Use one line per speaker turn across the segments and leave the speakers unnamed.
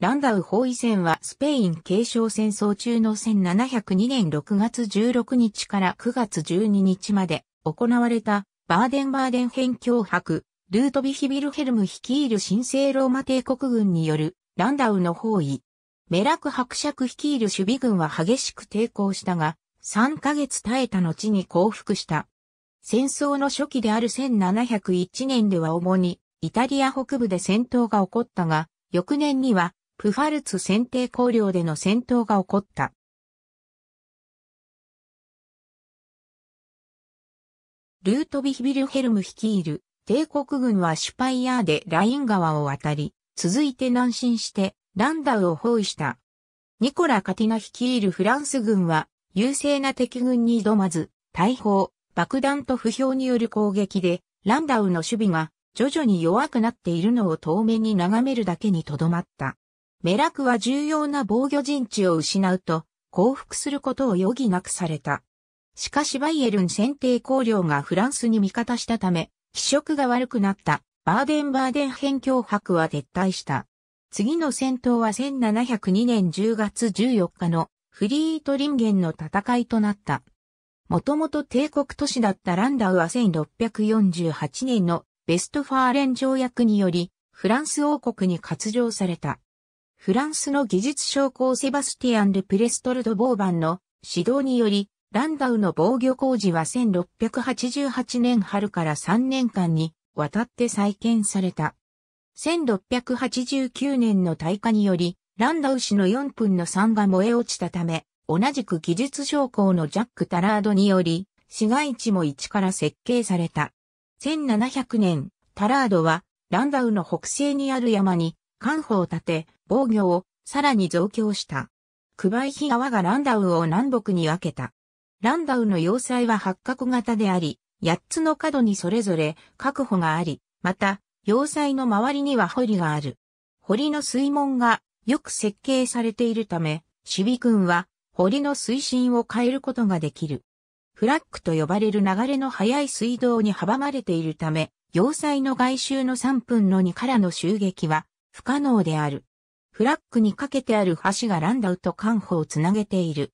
ランダウ包囲戦はスペイン継承戦争中の1702年6月16日から9月12日まで行われたバーデンバーデン辺境博、ルートビヒビルヘルム率いる新生ローマ帝国軍によるランダウの包囲。メラク伯爵率いる守備軍は激しく抵抗したが、3ヶ月耐えた後に降伏した。戦争の初期である1701年では主にイタリア北部で戦闘が起こったが、翌年にはプファルツ選定綱領での戦闘が起こった。ルートヴィヒビルヘルム率いる帝国軍はシュパイヤーでライン川を渡り、続いて南進してランダウを包囲した。ニコラ・カティナ率いるフランス軍は優勢な敵軍に挑まず、大砲、爆弾と不評による攻撃で、ランダウの守備が徐々に弱くなっているのを遠目に眺めるだけにとどまった。メラクは重要な防御陣地を失うと、降伏することを余儀なくされた。しかしバイエルン選定公領がフランスに味方したため、気色が悪くなったバーデン・バーデン辺境迫は撤退した。次の戦闘は1702年10月14日のフリートリンゲンの戦いとなった。もともと帝国都市だったランダウは1648年のベストファーレン条約によりフランス王国に割譲された。フランスの技術商工セバスティアン・ル・プレストルド・ボーバンの指導により、ランダウの防御工事は1688年春から3年間にわたって再建された。1689年の大火により、ランダウ氏の4分の3が燃え落ちたため、同じく技術商工のジャック・タラードにより、市街地も一から設計された。1700年、タラードは、ランダウの北西にある山に、官報を建て、防御をさらに増強した。クバイヒ川がランダウを南北に分けた。ランダウの要塞は八角型であり、八つの角にそれぞれ確保があり、また、要塞の周りには堀がある。堀の水門がよく設計されているため、守備軍は堀の水深を変えることができる。フラッグと呼ばれる流れの速い水道に阻まれているため、要塞の外周の3分の2からの襲撃は不可能である。フラッグにかけてある橋がランダウとカンホをつなげている。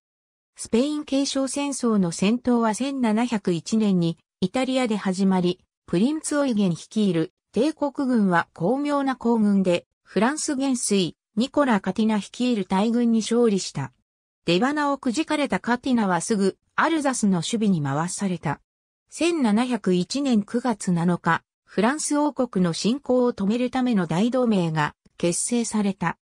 スペイン継承戦争の戦闘は1701年にイタリアで始まり、プリンツ・オイゲン率いる帝国軍は巧妙な行軍で、フランス元帥、ニコラ・カティナ率いる大軍に勝利した。出花をくじかれたカティナはすぐアルザスの守備に回された。1701年9月7日、フランス王国の侵攻を止めるための大同盟が結成された。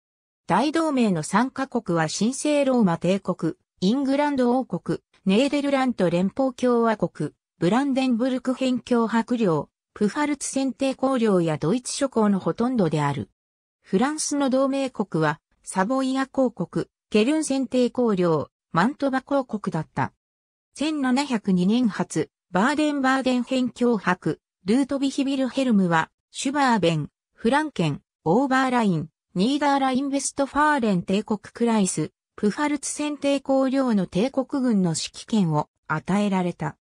大同盟の参加国は神聖ローマ帝国、イングランド王国、ネーデルラント連邦共和国、ブランデンブルク辺境白領、プファルツ選定公領やドイツ諸侯のほとんどである。フランスの同盟国は、サボイア公国、ケルン選定公領、マントバ公国だった。1702年発、バーデンバーデン辺境白、ルートビヒビルヘルムは、シュバーベン、フランケン、オーバーライン、ニーダーラインベストファーレン帝国クライス、プファルツ戦帝国領の帝国軍の指揮権を与えられた。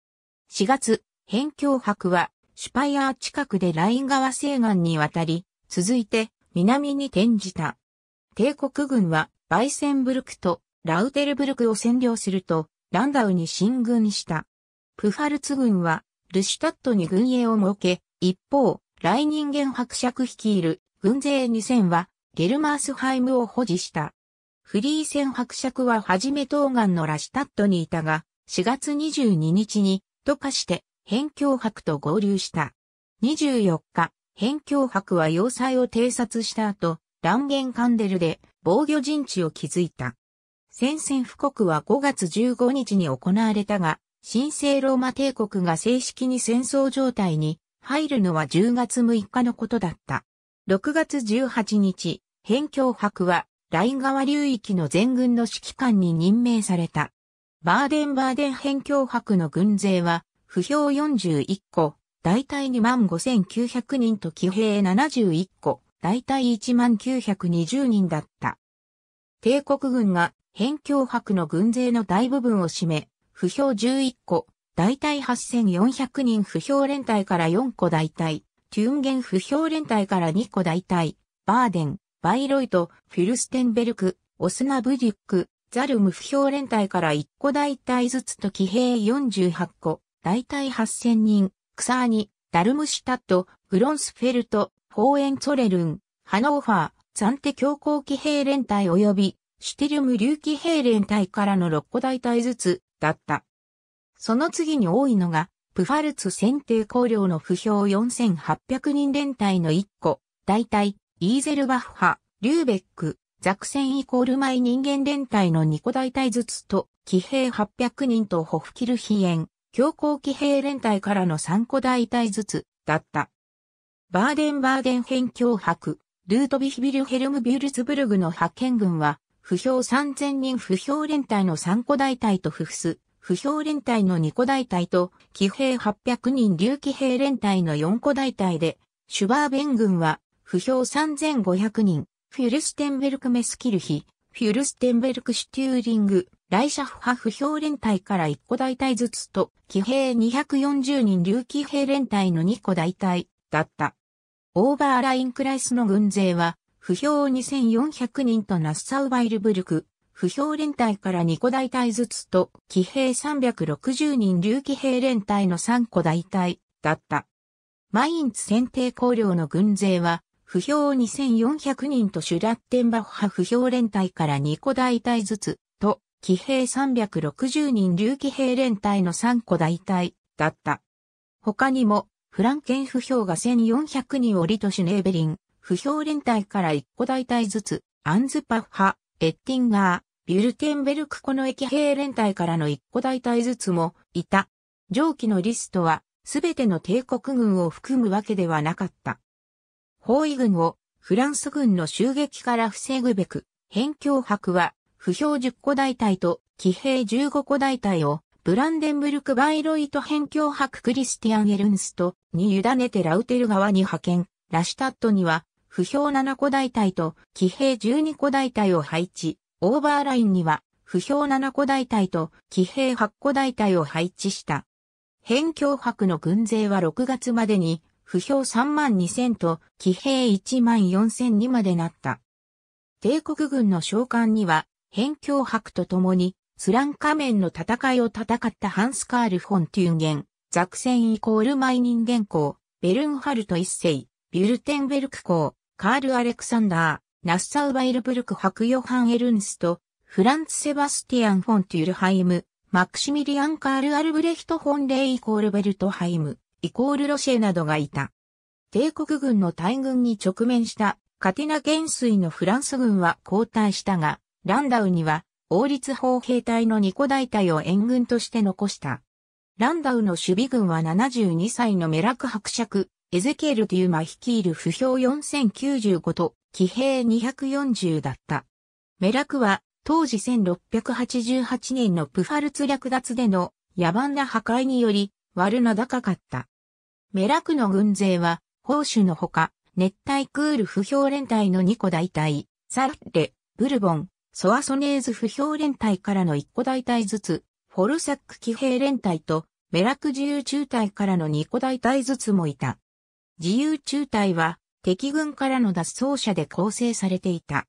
4月、辺境博は、シュパイアー近くでライン川西岸に渡り、続いて南に転じた。帝国軍はバイセンブルクとラウテルブルクを占領すると、ランダウに進軍した。プファルツ軍は、ルシュタットに軍営を設け、一方、ライニンゲン伯爵率いる軍勢2000は、ゲルマースハイムを保持した。フリーセン伯爵は初め東岸のラシュタットにいたが、4月22日に、と化して、辺境伯と合流した。24日、辺境伯は要塞を偵察した後、乱言カンデルで防御陣地を築いた。宣戦布告は5月15日に行われたが、神聖ローマ帝国が正式に戦争状態に入るのは10月6日のことだった。6月18日、辺境博は、ライン川流域の全軍の指揮官に任命された。バーデンバーデン辺境博の軍勢は、不評41個、大体2万5900人と騎兵71個、大体1万920人だった。帝国軍が辺境博の軍勢の大部分を占め、不評11個、大体8400人不評連隊から4個大体。チュンゲン不評連隊から2個大隊、バーデン、バイロイト、フィルステンベルク、オスナブデュック、ザルム不評連隊から1個大隊ずつと騎兵48個、大隊8000人、クサーニ、ダルムシュタット、グロンスフェルト、ホーエンツォレルン、ハノーファー、ザンテ強行騎兵連隊及び、シュテルム流騎兵連隊からの6個大隊ずつ、だった。その次に多いのが、プファルツ選定考量の不評4800人連隊の1個、大体、イーゼルバッハ、リューベック、ザクセンイコールマイ人間連隊の2個大隊ずつと、騎兵800人とホフキルヒエン、強行騎兵連隊からの3個大隊ずつ、だった。バーデンバーデン編境迫、ルートビヒビルヘルムビュルツブルグの派遣軍は、不評3000人不評連隊の3個大隊と不フス、不評連隊の2個大隊と、騎兵800人竜騎兵連隊の4個大隊で、シュバーベン軍は、不評3500人、フュルステンベルクメスキルヒ、フュルステンベルクシュテューリング、ライシャフ派不評連隊から1個大隊ずつと、騎兵240人竜騎兵連隊の2個大隊だった。オーバーラインクライスの軍勢は、不評2400人とナッサウバイルブルク、不評連隊から2個大隊ずつと、騎兵360人竜騎兵連隊の3個大隊だった。マインツ選定公領の軍勢は、不評2400人とシュラッテンバッハ不評連隊から2個大隊ずつと、騎兵360人竜騎兵連隊の3個大隊だった。他にも、フランケン不評が1400人をリトシュネーベリン、不評連隊から1個大隊ずつ、アンズパッハ、エッティンガー、ビュルテンベルクこの駅兵連隊からの一個大隊ずつもいた。上記のリストは、すべての帝国軍を含むわけではなかった。包囲軍をフランス軍の襲撃から防ぐべく、辺境博は、不評10個大隊と騎兵15個大隊を、ブランデンブルク・バイロイト辺境博クリスティアン・エルンストに委ねてラウテル側に派遣、ラシュタットには不評7個大隊と騎兵12個大隊を配置。オーバーラインには、不評7個大隊と騎兵8個大隊を配置した。辺境白の軍勢は6月までに、不評3万2000と騎兵1万4000にまでなった。帝国軍の召喚には、辺境白と共に、スランカ面の戦いを戦ったハンスカール・フォン・テューゲン、ザクセンイコールマイニンゲン校、ベルンハルト一世、ビュルテンベルク校、カール・アレクサンダー、ナッサウ・バイルブルクハク・ヨハン・エルンスト、フランツ・セバスティアン・フォン・テュルハイム、マクシミリアン・カール・アルブレヒト・ホンレイ・イコール・ベルト・ハイム、イコール・ロシェなどがいた。帝国軍の大軍に直面したカティナ元帥のフランス軍は後退したが、ランダウには王立砲兵隊の二個大隊を援軍として残した。ランダウの守備軍は72歳のメラク伯爵、エゼケール・デューマ率いる不評4095と、騎兵240だった。メラクは、当時1688年のプファルツ略奪での野蛮な破壊により、悪名高かった。メラクの軍勢は、砲手のほか、熱帯クール不評連隊の2個大隊、サルレ、ブルボン、ソアソネーズ不評連隊からの1個大隊ずつ、フォルサック騎兵連隊と、メラク自由中隊からの2個大隊ずつもいた。自由中隊は敵軍からの脱走者で構成されていた。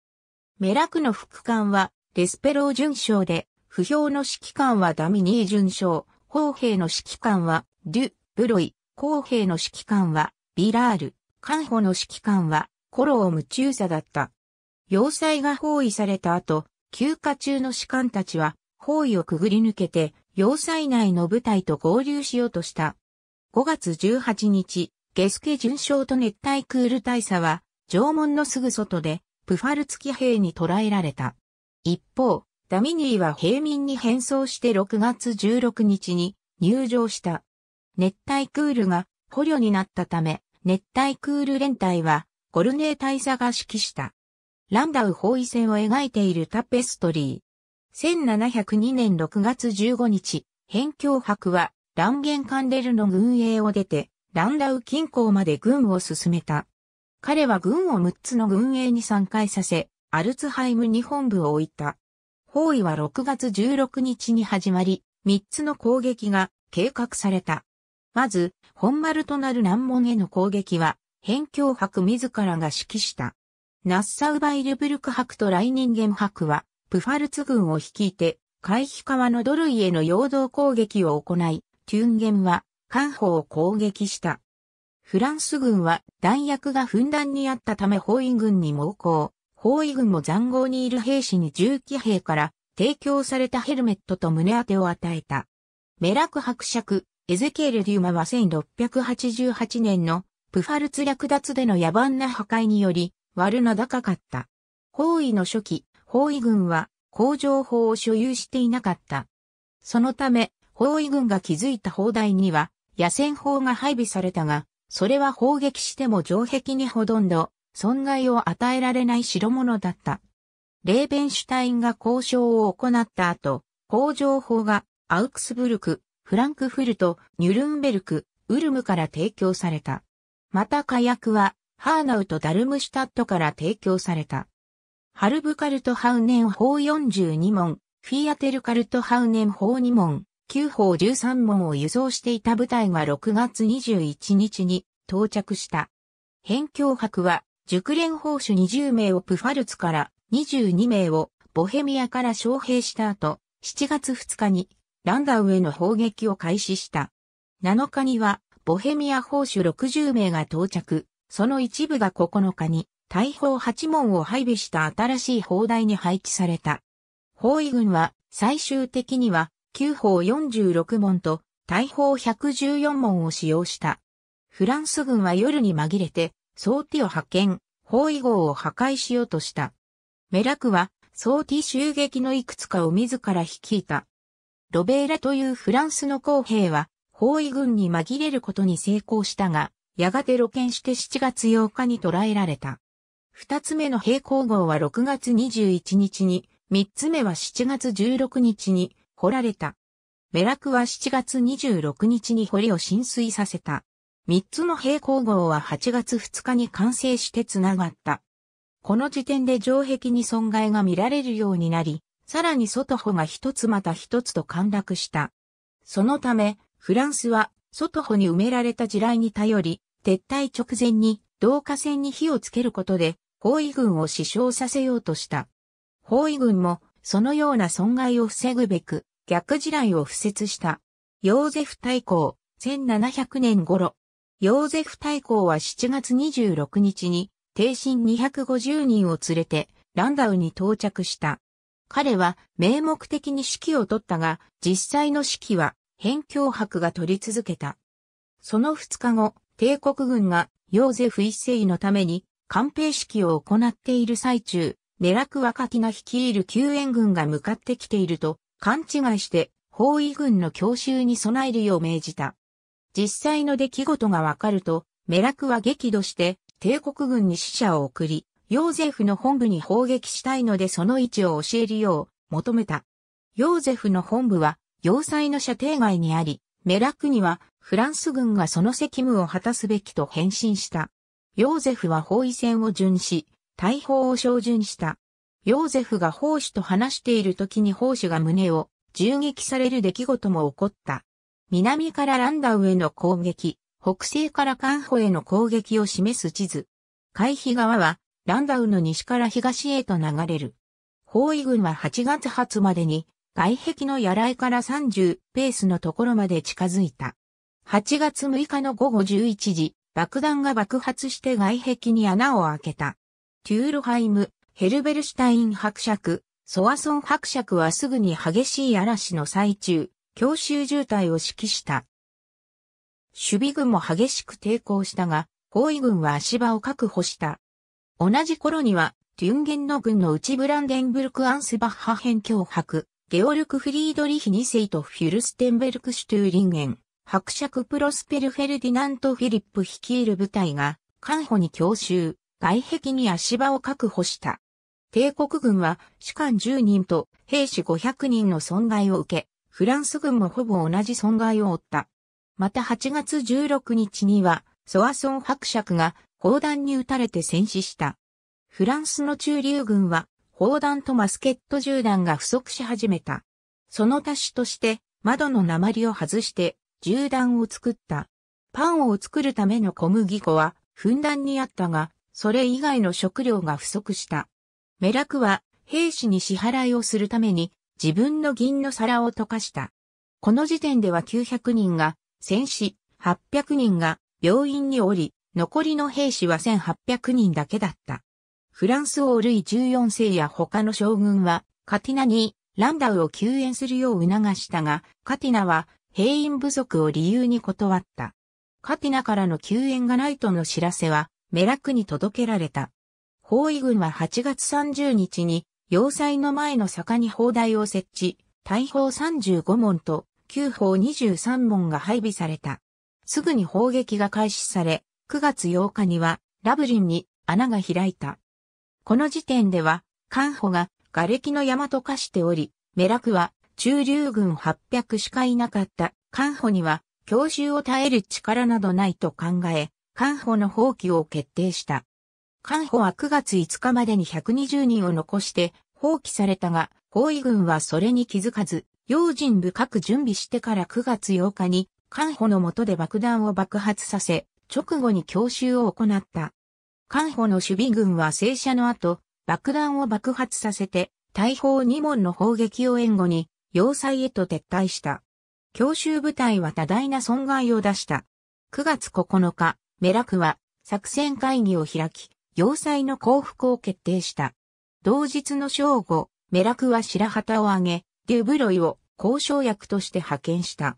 メラクの副官はレスペロー巡将で、不評の指揮官はダミニー巡将、砲兵の指揮官はデュ・ブロイ、砲兵の指揮官はビラール、官補の指揮官はコローム中佐だった。要塞が包囲された後、休暇中の士官たちは包囲をくぐり抜けて、要塞内の部隊と合流しようとした。5月18日、ゲスケ巡将と熱帯クール大佐は、縄文のすぐ外で、プファルツキ兵に捕らえられた。一方、ダミニーは平民に変装して6月16日に入場した。熱帯クールが捕虜になったため、熱帯クール連隊はゴルネー大佐が指揮した。ランダウ包囲戦を描いているタペストリー。1702年6月15日、辺境博はランゲンカンデルの軍営を出て、ランダウ近郊まで軍を進めた。彼は軍を6つの軍営に参加させ、アルツハイム日本部を置いた。包囲は6月16日に始まり、3つの攻撃が計画された。まず、本丸となる難問への攻撃は、辺境博自らが指揮した。ナッサウバイルブルク博とライニンゲン博は、プファルツ軍を率いて、海避川のドルイへの陽動攻撃を行い、テュンゲンは、艦砲を攻撃した。フランス軍は弾薬がふんだんにあったため包囲軍に猛攻。包囲軍も残壕にいる兵士に銃機兵から提供されたヘルメットと胸当てを与えた。メラク伯爵、エゼケール・デューマは1688年のプファルツ略奪での野蛮な破壊により悪の高かった。包囲の初期、包囲軍は工場法を所有していなかった。そのため、包囲軍が築いた砲台には野戦砲が配備されたが、それは砲撃しても城壁にほとんど損害を与えられない代物だった。レーベンシュタインが交渉を行った後、工場砲がアウクスブルク、フランクフルト、ニュルンベルク、ウルムから提供された。また火薬はハーナウとダルムシュタットから提供された。ハルブカルトハウネン砲42門、フィアテルカルトハウネン砲2門、9砲13門を輸送していた部隊が6月21日に到着した。辺境博は、熟練砲手20名をプファルツから22名をボヘミアから招聘した後、7月2日にランダウへの砲撃を開始した。7日にはボヘミア砲手60名が到着、その一部が9日に大砲8門を配備した新しい砲台に配置された。砲位軍は最終的には9砲46門と大砲114門を使用した。フランス軍は夜に紛れて、総ティを派遣、包囲号を破壊しようとした。メラクは、総ティ襲撃のいくつかを自ら率いた。ロベーラというフランスの公兵は、包囲軍に紛れることに成功したが、やがて露見して7月8日に捕らえられた。二つ目の平行号は6月21日に、三つ目は7月16日に、掘られた。メラクは7月26日に堀を浸水させた。3つの平行号は8月2日に完成して繋がった。この時点で城壁に損害が見られるようになり、さらに外穂が一つまた一つと陥落した。そのため、フランスは外穂に埋められた地雷に頼り、撤退直前に導火線に火をつけることで、包囲軍を死傷させようとした。包囲軍もそのような損害を防ぐべく、逆地雷を敷設した。ヨーゼフ大公、1700年頃。ヨーゼフ大公は7月26日に、定身250人を連れて、ランダウに到着した。彼は名目的に指揮を取ったが、実際の指揮は、辺境博が取り続けた。その2日後、帝国軍がヨーゼフ一世のために、官兵揮を行っている最中、狙く若きが率いる救援軍が向かってきていると、勘違いして包囲軍の強襲に備えるよう命じた。実際の出来事がわかると、メラクは激怒して帝国軍に死者を送り、ヨーゼフの本部に砲撃したいのでその位置を教えるよう求めた。ヨーゼフの本部は要塞の射程外にあり、メラクにはフランス軍がその責務を果たすべきと返信した。ヨーゼフは包囲戦を順し、大砲を照準した。ヨーゼフが奉仕と話している時に奉仕が胸を銃撃される出来事も起こった。南からランダウへの攻撃、北西からカンホへの攻撃を示す地図。海避側はランダウの西から東へと流れる。包囲軍は8月初までに外壁の野来から30ペースのところまで近づいた。8月6日の午後11時、爆弾が爆発して外壁に穴を開けた。テュールハイム、ヘルベルシュタイン伯爵、ソワソン伯爵はすぐに激しい嵐の最中、強襲渋滞を指揮した。守備軍も激しく抵抗したが、包囲軍は足場を確保した。同じ頃には、トゥンゲンの軍の内ブランデンブルク・アンスバッハ編脅迫、ゲオルク・フリードリヒ2世とフュルステンベルク・シュトゥーリンゲン、伯爵プロスペル・フェルディナント・フィリップ率いる部隊が、官歩に強襲、外壁に足場を確保した。帝国軍は士官10人と兵士500人の損害を受け、フランス軍もほぼ同じ損害を負った。また8月16日には、ソアソン伯爵が砲弾に撃たれて戦死した。フランスの中流軍は砲弾とマスケット銃弾が不足し始めた。その足しとして窓の鉛を外して銃弾を作った。パンを作るための小麦粉はふんだんにあったが、それ以外の食料が不足した。メラクは兵士に支払いをするために自分の銀の皿を溶かした。この時点では900人が戦死、800人が病院におり、残りの兵士は1800人だけだった。フランス王ルイ14世や他の将軍はカティナにランダウを救援するよう促したが、カティナは兵員不足を理由に断った。カティナからの救援がないとの知らせはメラクに届けられた。包囲軍は8月30日に、要塞の前の坂に砲台を設置、大砲35門と9砲23門が配備された。すぐに砲撃が開始され、9月8日にはラブリンに穴が開いた。この時点では、艦砲が瓦礫の山と化しており、メラクは中流軍800しかいなかった艦砲には強襲を耐える力などないと考え、艦砲の放棄を決定した。艦保は9月5日までに120人を残して放棄されたが、包囲軍はそれに気づかず、用心深く準備してから9月8日に、艦保の下で爆弾を爆発させ、直後に強襲を行った。艦保の守備軍は正車の後、爆弾を爆発させて、大砲2門の砲撃を援護に、要塞へと撤退した。強襲部隊は多大な損害を出した。9月9日、メラクは作戦会議を開き、要塞の降伏を決定した。同日の正午、メラクは白旗を挙げ、デュブロイを交渉役として派遣した。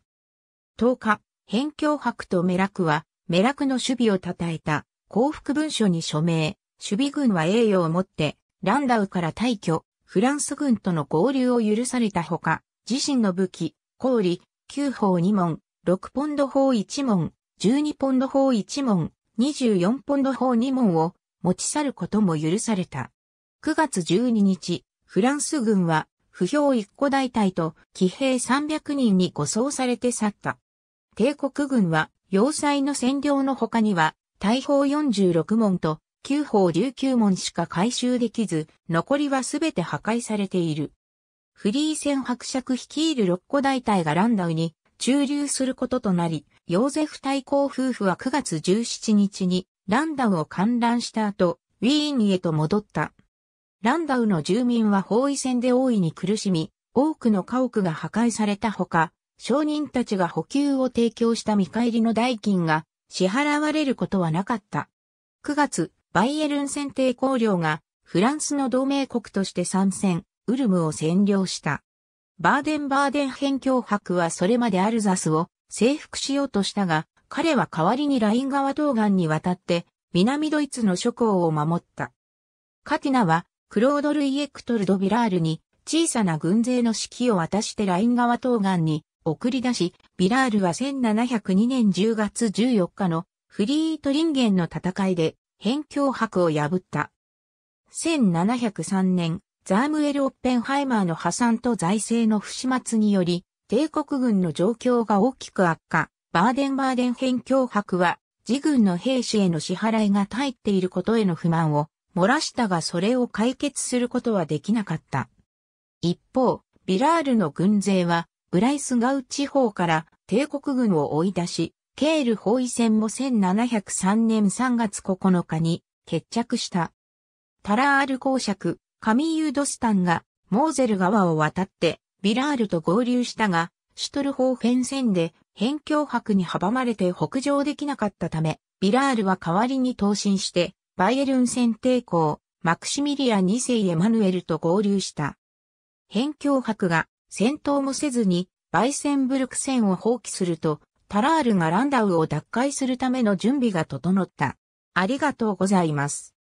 10日、辺境博とメラクは、メラクの守備を称えた降伏文書に署名、守備軍は栄誉をもって、ランダウから退去、フランス軍との合流を許されたほか、自身の武器、氷、9砲2門、6ポンド砲1門、12ポンド砲1門、24ポンド砲2門を持ち去ることも許された。9月12日、フランス軍は、不評一個大隊と騎兵300人に護送されて去った。帝国軍は、要塞の占領の他には、大砲46門と9砲19門しか回収できず、残りはすべて破壊されている。フリー戦伯爵率いる6個大隊がランダウに駐留することとなり、ヨーゼフ大公夫婦は9月17日にランダウを観覧した後、ウィーンへと戻った。ランダウの住民は包囲戦で大いに苦しみ、多くの家屋が破壊されたほか、商人たちが補給を提供した見返りの代金が支払われることはなかった。9月、バイエルン選定公領がフランスの同盟国として参戦、ウルムを占領した。バーデンバーデン辺境博はそれまでアルザスを征服しようとしたが、彼は代わりにライン川東岸に渡って南ドイツの諸侯を守った。カティナはクロードル・イエクトル・ド・ビラールに小さな軍勢の指揮を渡してライン川東岸に送り出し、ビラールは1702年10月14日のフリートリンゲンの戦いで辺境伯を破った。1703年、ザームエル・オッペンハイマーの破産と財政の不始末により、帝国軍の状況が大きく悪化。バーデンバーデン編脅迫は、自軍の兵士への支払いが入っていることへの不満を漏らしたがそれを解決することはできなかった。一方、ビラールの軍勢は、ブライスガウ地方から帝国軍を追い出し、ケール包囲戦も1703年3月9日に決着した。タラール公爵、カミーユ・ドスタンがモーゼル川を渡ってビラールと合流したが、シュトルホーフェン戦で辺境泊に阻まれて北上できなかったため、ビラールは代わりに投進して、バイエルン戦抵抗、マクシミリア2世エマヌエルと合流した。辺境泊が戦闘もせずにバイセンブルク戦を放棄すると、タラールがランダウを奪回するための準備が整った。ありがとうございます。